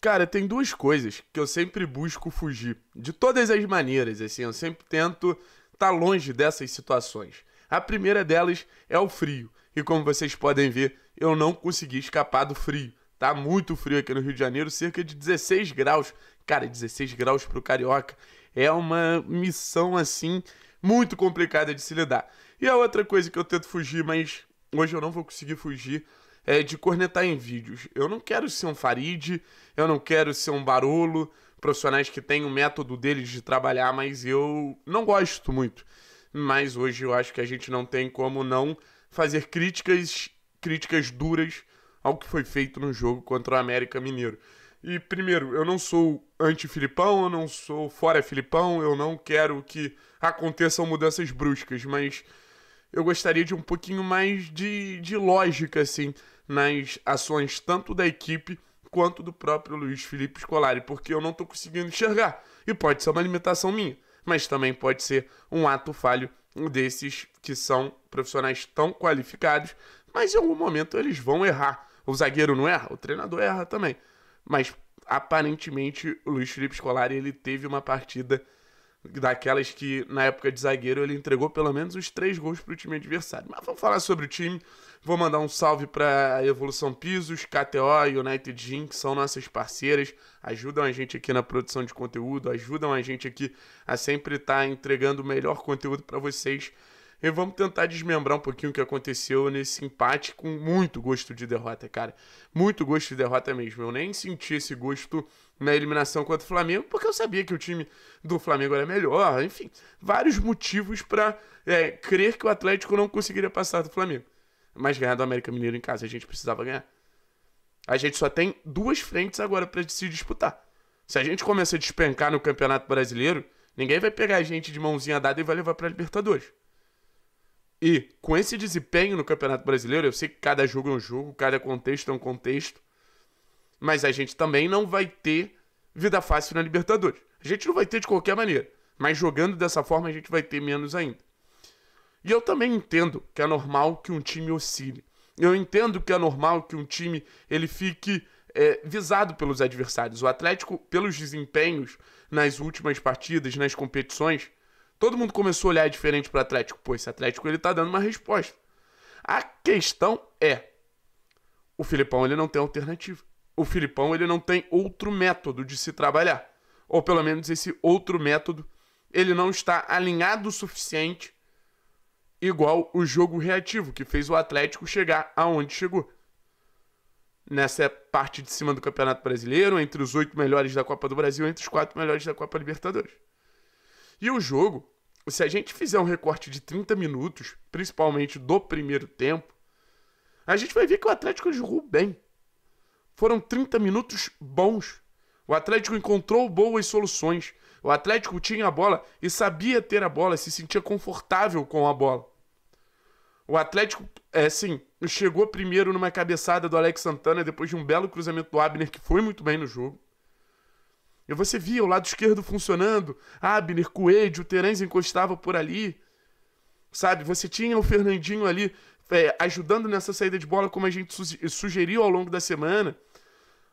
Cara, tem duas coisas que eu sempre busco fugir. De todas as maneiras, assim, eu sempre tento estar tá longe dessas situações. A primeira delas é o frio. E como vocês podem ver, eu não consegui escapar do frio. Tá muito frio aqui no Rio de Janeiro, cerca de 16 graus. Cara, 16 graus pro carioca é uma missão assim muito complicada de se lidar. E a outra coisa que eu tento fugir, mas hoje eu não vou conseguir fugir, é, de cornetar em vídeos. Eu não quero ser um Farid, eu não quero ser um Barolo, profissionais que têm o um método deles de trabalhar, mas eu não gosto muito. Mas hoje eu acho que a gente não tem como não fazer críticas, críticas duras ao que foi feito no jogo contra o América Mineiro. E primeiro, eu não sou anti-Filipão, eu não sou fora Filipão, eu não quero que aconteçam mudanças bruscas, mas eu gostaria de um pouquinho mais de, de lógica, assim, nas ações tanto da equipe quanto do próprio Luiz Felipe Scolari, porque eu não estou conseguindo enxergar. E pode ser uma limitação minha, mas também pode ser um ato falho desses que são profissionais tão qualificados, mas em algum momento eles vão errar. O zagueiro não erra, o treinador erra também. Mas aparentemente o Luiz Felipe Scolari ele teve uma partida daquelas que na época de zagueiro ele entregou pelo menos os três gols para o time adversário. Mas vamos falar sobre o time. Vou mandar um salve para Evolução Pisos, KTO e United Gym, que são nossas parceiras, ajudam a gente aqui na produção de conteúdo, ajudam a gente aqui a sempre estar tá entregando o melhor conteúdo para vocês. E vamos tentar desmembrar um pouquinho o que aconteceu nesse empate com muito gosto de derrota, cara. Muito gosto de derrota mesmo. Eu nem senti esse gosto na eliminação contra o Flamengo, porque eu sabia que o time do Flamengo era melhor, enfim, vários motivos para é, crer que o Atlético não conseguiria passar do Flamengo. Mas ganhar do América Mineiro em casa a gente precisava ganhar. A gente só tem duas frentes agora para se disputar. Se a gente começa a despencar no Campeonato Brasileiro, ninguém vai pegar a gente de mãozinha dada e vai levar para Libertadores. E com esse desempenho no Campeonato Brasileiro, eu sei que cada jogo é um jogo, cada contexto é um contexto, mas a gente também não vai ter vida fácil na Libertadores. A gente não vai ter de qualquer maneira, mas jogando dessa forma a gente vai ter menos ainda. E eu também entendo que é normal que um time oscile. Eu entendo que é normal que um time ele fique é, visado pelos adversários. O Atlético, pelos desempenhos nas últimas partidas, nas competições, todo mundo começou a olhar diferente para o Atlético. Pô, esse Atlético ele tá dando uma resposta. A questão é, o Filipão ele não tem alternativa o Filipão ele não tem outro método de se trabalhar. Ou pelo menos esse outro método, ele não está alinhado o suficiente igual o jogo reativo que fez o Atlético chegar aonde chegou. Nessa parte de cima do Campeonato Brasileiro, entre os oito melhores da Copa do Brasil, entre os quatro melhores da Copa Libertadores. E o jogo, se a gente fizer um recorte de 30 minutos, principalmente do primeiro tempo, a gente vai ver que o Atlético jogou bem. Foram 30 minutos bons. O Atlético encontrou boas soluções. O Atlético tinha a bola e sabia ter a bola, se sentia confortável com a bola. O Atlético, é chegou primeiro numa cabeçada do Alex Santana depois de um belo cruzamento do Abner, que foi muito bem no jogo. E você via o lado esquerdo funcionando. Abner, Coelho, o Terence encostava por ali. Sabe, você tinha o Fernandinho ali é, ajudando nessa saída de bola, como a gente sugeriu ao longo da semana.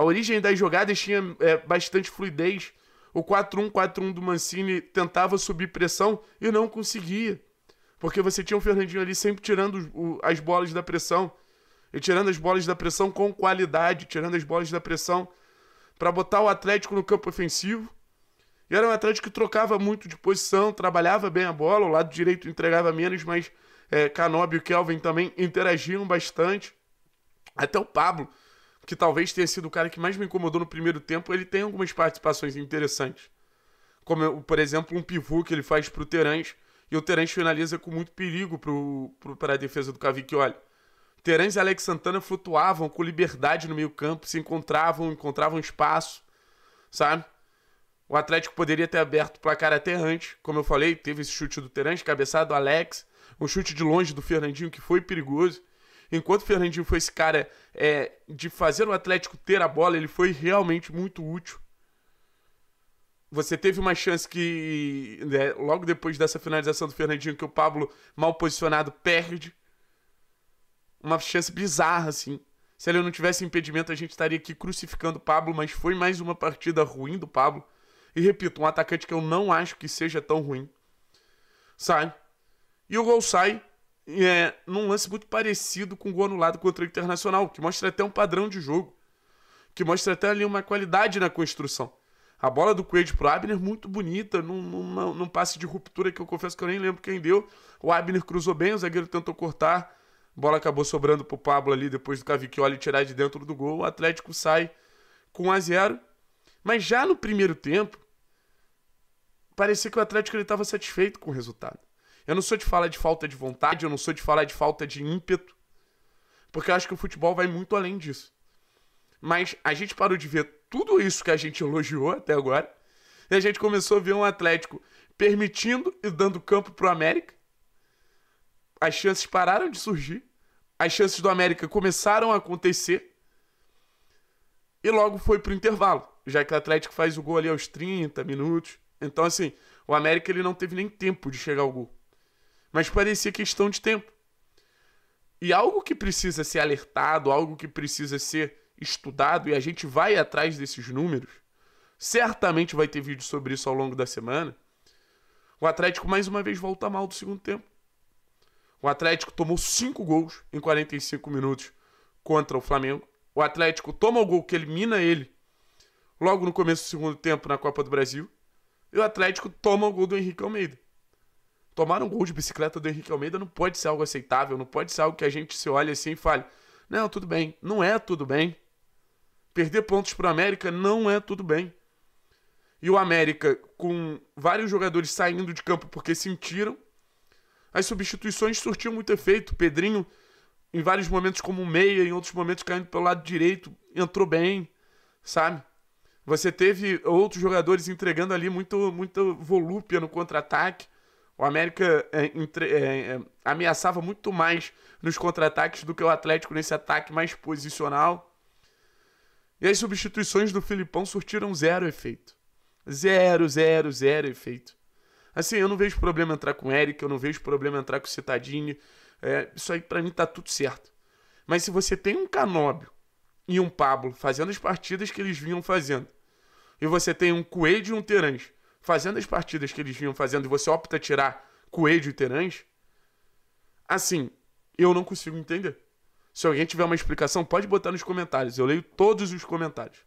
A origem das jogadas tinha é, bastante fluidez. O 4-1-4-1 do Mancini tentava subir pressão e não conseguia. Porque você tinha o Fernandinho ali sempre tirando o, as bolas da pressão. E tirando as bolas da pressão com qualidade, tirando as bolas da pressão para botar o Atlético no campo ofensivo. E era um Atlético que trocava muito de posição, trabalhava bem a bola, o lado direito entregava menos, mas é, Canobi e o Kelvin também interagiam bastante. Até o Pablo, que talvez tenha sido o cara que mais me incomodou no primeiro tempo, ele tem algumas participações interessantes. Como, por exemplo, um pivô que ele faz pro Terãs, e o Terãs finaliza com muito perigo pro, pro, para a defesa do Cavicchioli. Terãs e Alex Santana flutuavam com liberdade no meio campo, se encontravam, encontravam espaço, sabe? O Atlético poderia ter aberto o placar até antes, como eu falei, teve esse chute do Terãs, cabeçado do Alex, um chute de longe do Fernandinho que foi perigoso. Enquanto o Fernandinho foi esse cara é, de fazer o Atlético ter a bola, ele foi realmente muito útil. Você teve uma chance que, né, logo depois dessa finalização do Fernandinho, que o Pablo, mal posicionado, perde. Uma chance bizarra, assim. Se ele não tivesse impedimento, a gente estaria aqui crucificando o Pablo, mas foi mais uma partida ruim do Pablo. E repito, um atacante que eu não acho que seja tão ruim. Sai. E o gol sai é, num lance muito parecido com o gol anulado contra o Internacional, que mostra até um padrão de jogo, que mostra até ali uma qualidade na construção. A bola do Quaid pro Abner, muito bonita, num, num, num, passe de ruptura que eu confesso que eu nem lembro quem deu. O Abner cruzou bem, o zagueiro tentou cortar, a bola acabou sobrando pro Pablo ali depois do Cavicchioli tirar de dentro do gol. O Atlético sai com 1 a 0 Mas já no primeiro tempo, parecia que o Atlético estava satisfeito com o resultado. Eu não sou de falar de falta de vontade, eu não sou de falar de falta de ímpeto, porque eu acho que o futebol vai muito além disso. Mas a gente parou de ver tudo isso que a gente elogiou até agora, e a gente começou a ver um Atlético permitindo e dando campo pro América. As chances pararam de surgir, as chances do América começaram a acontecer, e logo foi pro intervalo, já que o Atlético faz o gol ali aos 30 minutos. Então, assim, o América ele não teve nem tempo de chegar ao gol mas parecia questão de tempo. E algo que precisa ser alertado, algo que precisa ser estudado, e a gente vai atrás desses números, certamente vai ter vídeo sobre isso ao longo da semana. O Atlético mais uma vez volta mal do segundo tempo. O Atlético tomou cinco gols em 45 minutos contra o Flamengo. O Atlético toma o gol que elimina ele logo no começo do segundo tempo na Copa do Brasil. E o Atlético toma o gol do Henrique Almeida tomar um gol de bicicleta do Henrique Almeida não pode ser algo aceitável, não pode ser algo que a gente se olhe assim e fale: não, tudo bem. Não é tudo bem. Perder pontos para o América não é tudo bem. E o América, com vários jogadores saindo de campo porque sentiram, as substituições surtiam muito efeito. O Pedrinho, em vários momentos, como meia, em outros momentos, caindo pelo lado direito, entrou bem, sabe? Você teve outros jogadores entregando ali muito, muita volúpia no contra-ataque. O América é, entre, é, é, ameaçava muito mais nos contra-ataques do que o Atlético nesse ataque mais posicional. E as substituições do Filipão surtiram zero efeito. Zero, zero, zero efeito. Assim, eu não vejo problema entrar com o Eric, eu não vejo problema entrar com o Citadini. É, isso aí para mim tá tudo certo. Mas se você tem um Canóbio e um Pablo fazendo as partidas que eles vinham fazendo, e você tem um Coelho e um Terange, fazendo as partidas que eles vinham fazendo e você opta tirar Coelho e Terãs, assim, eu não consigo entender. Se alguém tiver uma explicação, pode botar nos comentários. Eu leio todos os comentários.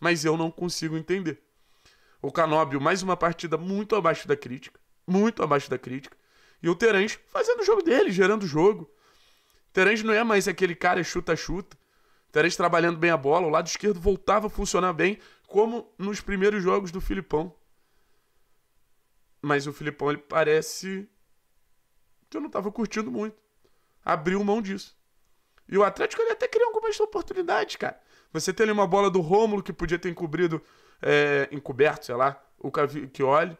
Mas eu não consigo entender. O Canóbio, mais uma partida muito abaixo da crítica. Muito abaixo da crítica. E o Terãs fazendo o jogo dele, gerando o jogo. Terãs não é mais aquele cara chuta-chuta. Terãs trabalhando bem a bola. O lado esquerdo voltava a funcionar bem, como nos primeiros jogos do Filipão. Mas o Filipão, ele parece que eu não tava curtindo muito. Abriu mão disso. E o Atlético, ele até criou algumas oportunidades, cara. Você tem ali uma bola do Rômulo que podia ter encobrido, é, encoberto, sei lá, o olhe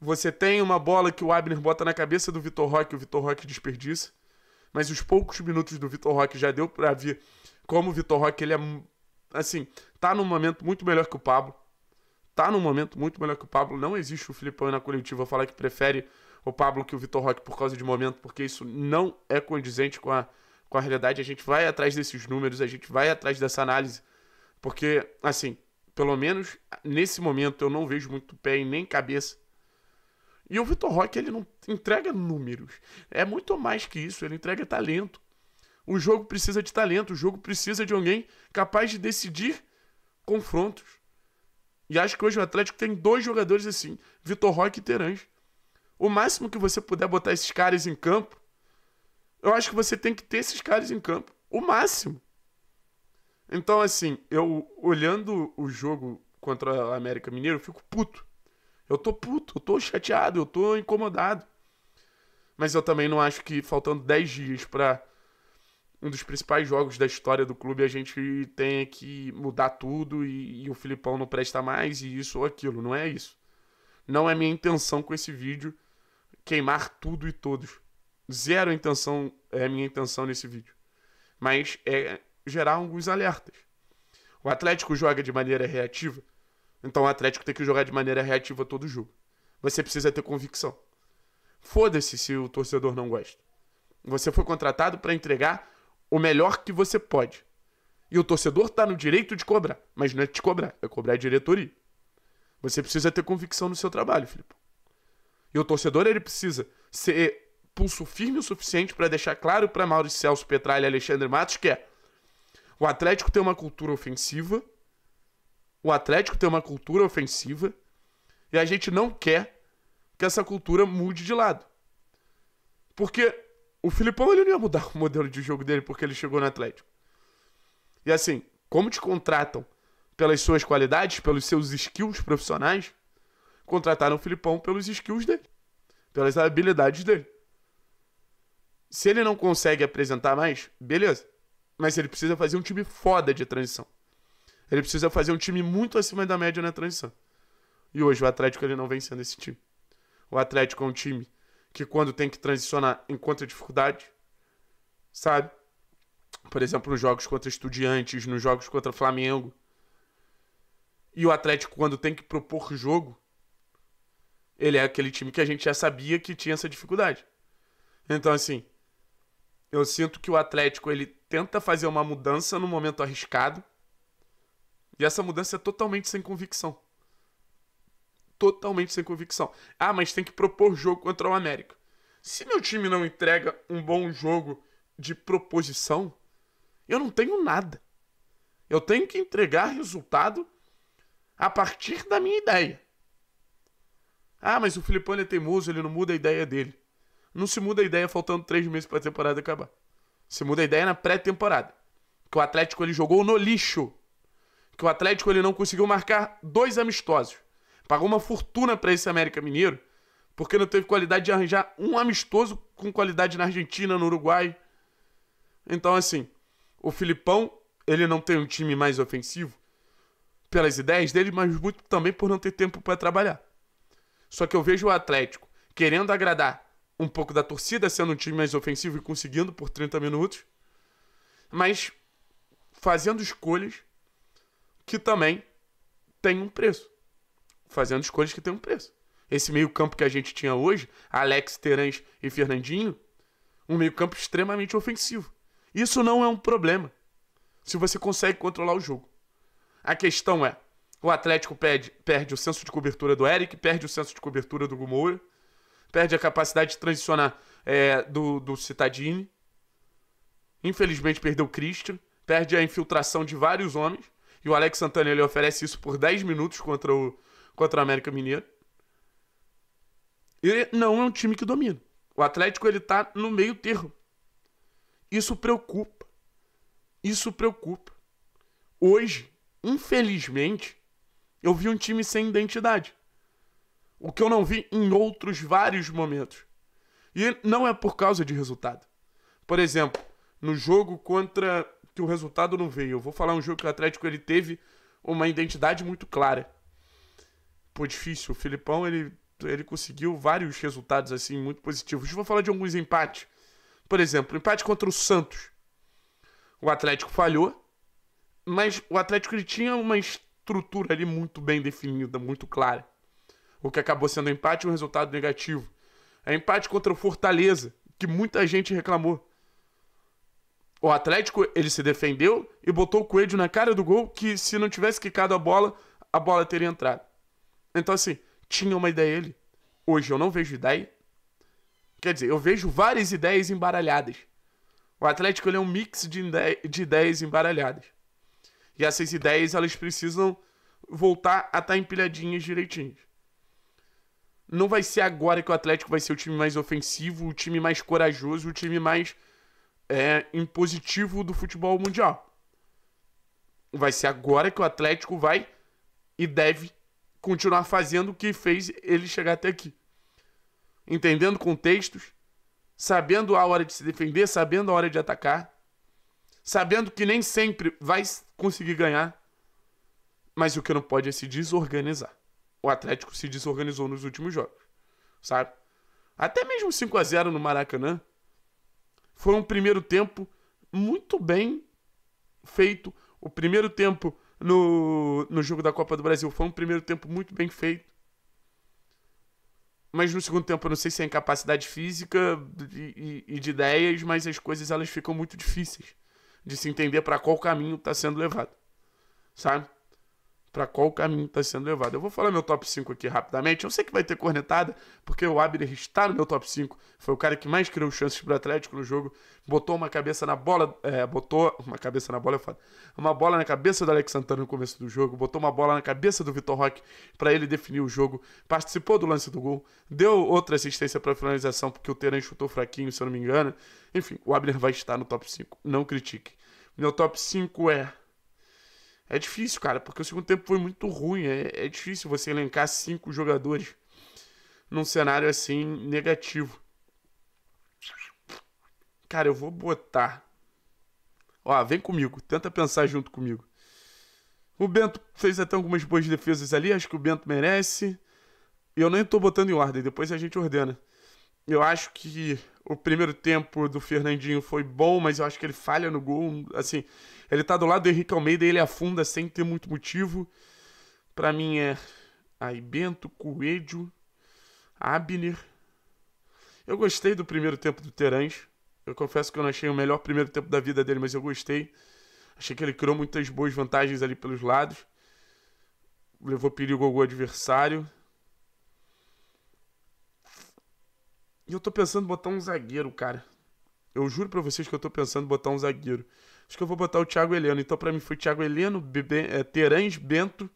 Você tem uma bola que o Abner bota na cabeça do Vitor Roque, o Vitor Roque desperdiça. Mas os poucos minutos do Vitor Roque já deu para ver como o Vitor Roque, ele é, assim, tá num momento muito melhor que o Pablo tá num momento muito melhor que o Pablo. Não existe o Filipão na coletiva falar que prefere o Pablo que o Vitor Roque por causa de momento, porque isso não é condizente com a, com a realidade. A gente vai atrás desses números, a gente vai atrás dessa análise, porque, assim, pelo menos nesse momento eu não vejo muito pé e nem cabeça. E o Vitor Roque, ele não entrega números. É muito mais que isso, ele entrega talento. O jogo precisa de talento, o jogo precisa de alguém capaz de decidir confrontos. E acho que hoje o Atlético tem dois jogadores assim, Vitor Roque e Terãs. O máximo que você puder botar esses caras em campo, eu acho que você tem que ter esses caras em campo. O máximo. Então, assim, eu olhando o jogo contra o América Mineiro, eu fico puto. Eu tô puto, eu tô chateado, eu tô incomodado. Mas eu também não acho que faltando 10 dias para um dos principais jogos da história do clube, a gente tem que mudar tudo e, e o Filipão não presta mais e isso ou aquilo. Não é isso. Não é minha intenção com esse vídeo queimar tudo e todos. Zero intenção é minha intenção nesse vídeo. Mas é gerar alguns alertas. O Atlético joga de maneira reativa, então o Atlético tem que jogar de maneira reativa todo jogo. Você precisa ter convicção. Foda-se se o torcedor não gosta. Você foi contratado para entregar o melhor que você pode. E o torcedor tá no direito de cobrar, mas não é te cobrar, é cobrar a diretoria. Você precisa ter convicção no seu trabalho, Filipe. E o torcedor ele precisa ser pulso firme o suficiente para deixar claro para Maurício Celso, Petralha e Alexandre Matos que é o Atlético tem uma cultura ofensiva, o Atlético tem uma cultura ofensiva e a gente não quer que essa cultura mude de lado. Porque o Filipão ele não ia mudar o modelo de jogo dele porque ele chegou no Atlético. E assim, como te contratam pelas suas qualidades, pelos seus skills profissionais, contrataram o Filipão pelos skills dele, pelas habilidades dele. Se ele não consegue apresentar mais, beleza. Mas ele precisa fazer um time foda de transição. Ele precisa fazer um time muito acima da média na transição. E hoje o Atlético ele não vem sendo esse time. O Atlético é um time que quando tem que transicionar encontra é dificuldade, sabe? Por exemplo, nos jogos contra Estudiantes, nos jogos contra Flamengo. E o Atlético, quando tem que propor jogo, ele é aquele time que a gente já sabia que tinha essa dificuldade. Então, assim, eu sinto que o Atlético ele tenta fazer uma mudança no momento arriscado. E essa mudança é totalmente sem convicção totalmente sem convicção. Ah, mas tem que propor jogo contra o América. Se meu time não entrega um bom jogo de proposição, eu não tenho nada. Eu tenho que entregar resultado a partir da minha ideia. Ah, mas o Filipão é teimoso, ele não muda a ideia dele. Não se muda a ideia faltando três meses para a temporada acabar. Se muda a ideia na pré-temporada. Que o Atlético ele jogou no lixo. Que o Atlético ele não conseguiu marcar dois amistosos. Pagou uma fortuna para esse América Mineiro, porque não teve qualidade de arranjar um amistoso com qualidade na Argentina, no Uruguai. Então, assim, o Filipão, ele não tem um time mais ofensivo pelas ideias dele, mas muito também por não ter tempo para trabalhar. Só que eu vejo o Atlético querendo agradar um pouco da torcida, sendo um time mais ofensivo e conseguindo por 30 minutos, mas fazendo escolhas que também têm um preço fazendo escolhas que têm um preço. Esse meio-campo que a gente tinha hoje, Alex, Terãs e Fernandinho, um meio-campo extremamente ofensivo. Isso não é um problema. Se você consegue controlar o jogo. A questão é: o Atlético perde, perde o senso de cobertura do Eric, perde o senso de cobertura do Gumoura, perde a capacidade de transicionar é, do, do Citadini. Infelizmente perdeu o Christian, perde a infiltração de vários homens. E o Alex Santana ele oferece isso por 10 minutos contra o, contra o América Mineiro. Ele não é um time que domina. O Atlético ele tá no meio termo. Isso preocupa. Isso preocupa. Hoje, infelizmente, eu vi um time sem identidade. O que eu não vi em outros vários momentos. E não é por causa de resultado. Por exemplo, no jogo contra que o resultado não veio, eu vou falar um jogo que o Atlético ele teve uma identidade muito clara pô, difícil. O Filipão, ele, ele conseguiu vários resultados, assim, muito positivos. Vou falar de alguns empates. Por exemplo, empate contra o Santos. O Atlético falhou, mas o Atlético ele tinha uma estrutura ali muito bem definida, muito clara. O que acabou sendo um empate e um resultado negativo. É empate contra o Fortaleza, que muita gente reclamou. O Atlético, ele se defendeu e botou o Coelho na cara do gol, que se não tivesse quicado a bola, a bola teria entrado. Então, assim, tinha uma ideia ele. Hoje eu não vejo ideia. Quer dizer, eu vejo várias ideias embaralhadas. O Atlético é um mix de, de ideias embaralhadas. E essas ideias, elas precisam voltar a estar tá empilhadinhas direitinhas. Não vai ser agora que o Atlético vai ser o time mais ofensivo, o time mais corajoso, o time mais é, impositivo do futebol mundial. Vai ser agora que o Atlético vai e deve continuar fazendo o que fez ele chegar até aqui. Entendendo contextos, sabendo a hora de se defender, sabendo a hora de atacar, sabendo que nem sempre vai conseguir ganhar, mas o que não pode é se desorganizar. O Atlético se desorganizou nos últimos jogos, sabe? Até mesmo 5 a 0 no Maracanã foi um primeiro tempo muito bem feito. O primeiro tempo no, no jogo da Copa do Brasil. Foi um primeiro tempo muito bem feito. Mas no segundo tempo, eu não sei se é incapacidade física e, e, e de ideias, mas as coisas elas ficam muito difíceis de se entender para qual caminho está sendo levado. Sabe? para qual caminho está sendo levado. Eu vou falar meu top 5 aqui rapidamente. Eu sei que vai ter cornetada, porque o Abner está no meu top 5. Foi o cara que mais criou chances para o Atlético no jogo. Botou uma cabeça na bola. É, botou. Uma cabeça na bola é foda. Uma bola na cabeça do Alex Santana no começo do jogo. Botou uma bola na cabeça do Vitor Roque para ele definir o jogo. Participou do lance do gol. Deu outra assistência para finalização, porque o Teran chutou fraquinho, se eu não me engano. Enfim, o Abner vai estar no top 5. Não critique. Meu top 5 é é difícil, cara, porque o segundo tempo foi muito ruim. É, é difícil você elencar cinco jogadores num cenário assim negativo. Cara, eu vou botar. Ó, vem comigo, tenta pensar junto comigo. O Bento fez até algumas boas defesas ali, acho que o Bento merece. E eu nem tô botando em ordem, depois a gente ordena. Eu acho que o primeiro tempo do Fernandinho foi bom, mas eu acho que ele falha no gol. Assim, ele tá do lado do Henrique Almeida e ele afunda sem ter muito motivo. Para mim é aí Bento, Coelho, Abner. Eu gostei do primeiro tempo do Terãs. Eu confesso que eu não achei o melhor primeiro tempo da vida dele, mas eu gostei. Achei que ele criou muitas boas vantagens ali pelos lados. Levou perigo ao gol adversário. E eu tô pensando em botar um zagueiro, cara. Eu juro pra vocês que eu tô pensando em botar um zagueiro. Acho que eu vou botar o Thiago Heleno. Então, pra mim, foi Thiago Heleno, Bebe, é, Terãs, Bento,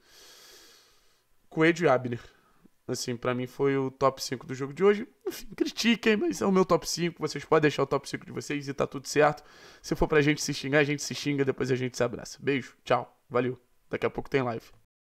Coelho e Abner. Assim, pra mim foi o top 5 do jogo de hoje. Enfim, critiquem, mas é o meu top 5. Vocês podem deixar o top 5 de vocês e tá tudo certo. Se for pra gente se xingar, a gente se xinga, depois a gente se abraça. Beijo, tchau, valeu. Daqui a pouco tem live.